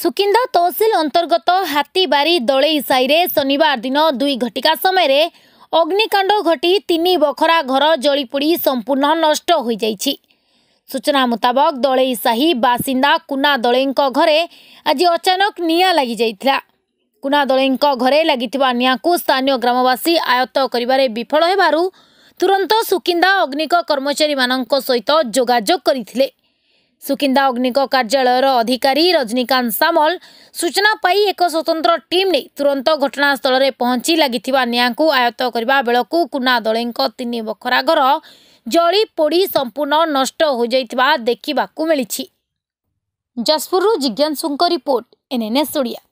ସୁକିନ୍ଦ ତହସିଲ ଅନ୍ତର୍ଗତ ହାତୀବାରୀ ଦଳେଇ ସାହିରେ ଶନିବାର ଦିନ ଦୁଇ ଘଟିକା ସମୟରେ ଅଗ୍ନିକାଣ୍ଡ ଘଟି ତିନି ବଖରା ଘର ଜଳିପୋଡ଼ି ସମ୍ପୂର୍ଣ୍ଣ ନଷ୍ଟ ହୋଇଯାଇଛି ସୂଚନା ମୁତାବକ ଦଳେଇ ସାହି ବାସିନ୍ଦା କୁନା ଦଳେଇଙ୍କ ଘରେ ଆଜି ଅଚାନକ ନିଆଁ ଲାଗିଯାଇଥିଲା କୁନା ଦଳେଇଙ୍କ ଘରେ ଲାଗିଥିବା ନିଆଁକୁ ସ୍ଥାନୀୟ ଗ୍ରାମବାସୀ ଆୟତ୍ତ କରିବାରେ ବିଫଳ ହେବାରୁ ତୁରନ୍ତ ସୁକିନ୍ଦା ଅଗ୍ନିକ କର୍ମଚାରୀମାନଙ୍କ ସହିତ ଯୋଗାଯୋଗ କରିଥିଲେ ସୁକିନ୍ଦା ଅଗ୍ନିକ କାର୍ଯ୍ୟାଳୟର ଅଧିକାରୀ ରଜନୀକାନ୍ତ ସାମଲ ସୂଚନା ପାଇ ଏକ ସ୍ୱତନ୍ତ୍ର ଟିମ୍ ନେଇ ତୁରନ୍ତ ଘଟଣାସ୍ଥଳରେ ପହଞ୍ଚି ଲାଗିଥିବା ନିଆଁକୁ ଆୟତ୍ତ କରିବା ବେଳକୁ କୁନା ଦଳେଇଙ୍କ ତିନି ବଖରା ଘର ଜଳି ପୋଡ଼ି ସମ୍ପୂର୍ଣ୍ଣ ନଷ୍ଟ ହୋଇଯାଇଥିବା ଦେଖିବାକୁ ମିଳିଛି ଯାଜପୁରରୁ ଜିଜ୍ଞାସୁଙ୍କ ରିପୋର୍ଟ ଏନ୍ଏନ୍ଏସ୍ ଓଡ଼ିଆ